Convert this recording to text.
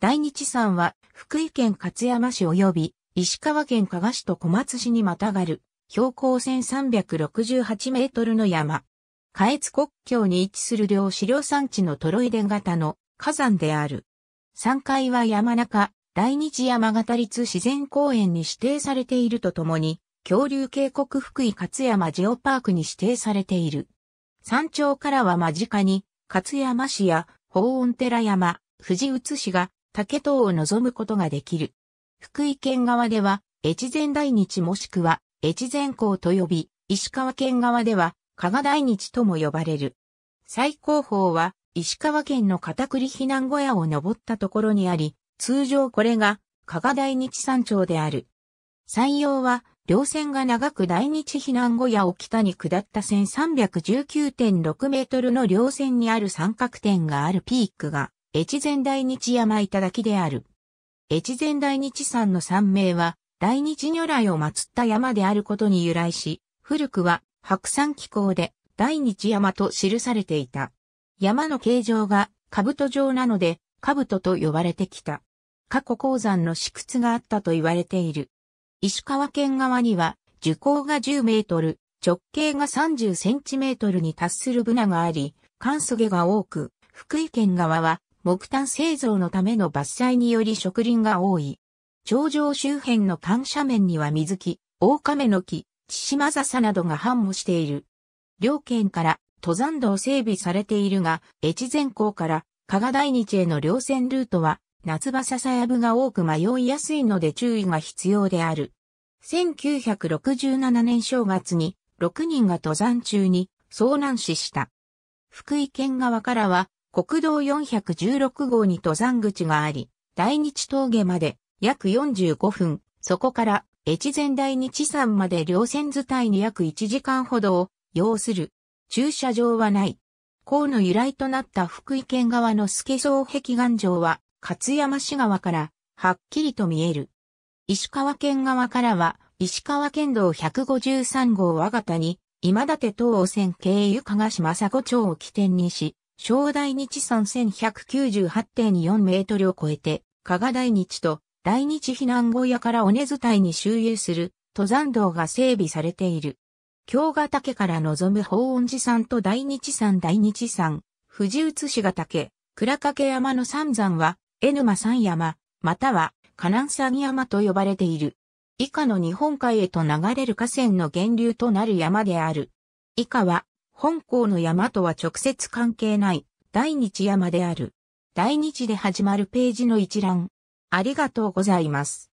大日山は福井県勝山市及び石川県加賀市と小松市にまたがる標高1368メートルの山。下越国境に位置する両資料産地のトロイデン型の火山である。山階は山中、大日山形立自然公園に指定されているとともに、恐竜渓谷福井勝山ジオパークに指定されている。山頂からは間近に、勝山市や、宝温寺山、富士宇津市が竹塔を望むことができる。福井県側では、越前大日もしくは、越前港と呼び、石川県側では、加賀大日とも呼ばれる。最高峰は、石川県の片栗避難小屋を登ったところにあり、通常これが、加賀大日山頂である。山陽は、稜線が長く大日避難小屋を北に下った1319.6メートルの稜線にある三角点があるピークが、越前大日山頂である。越前大日山の山名は、大日如来を祀った山であることに由来し、古くは白山気候で大日山と記されていた。山の形状が兜状なので、兜と呼ばれてきた。過去鉱山の死屈があったと言われている。石川県側には、樹高が10メートル、直径が30センチメートルに達するブナがあり、関素毛が多く、福井県側は木炭製造のための伐採により植林が多い。頂上周辺の緩斜面には水木、大亀の木、千島笹などが繁茂している。両県から登山道整備されているが、越前港から加賀大日への稜線ルートは、夏場笹やぶが多く迷いやすいので注意が必要である。1967年正月に6人が登山中に遭難死した。福井県側からは国道416号に登山口があり、大日峠まで約45分、そこから越前大日山まで稜線図体に約1時間ほどを要する。駐車場はない。港の由来となった福井県側の助総壁岩城は、勝山市側からはっきりと見える。石川県側からは、石川県道153号和型に、今立東線経由加賀島佐古町を起点にし、小大日山1198.4メートルを超えて、加賀大日と大日避難小屋から尾根伝いに周遊する登山道が整備されている。京ヶ岳から望む宝温寺山と大日山大日山、富士写しヶ岳、倉掛山の三山は、江沼三山、または、河南山山と呼ばれている。以下の日本海へと流れる河川の源流となる山である。以下は、本校の山とは直接関係ない大日山である。大日で始まるページの一覧。ありがとうございます。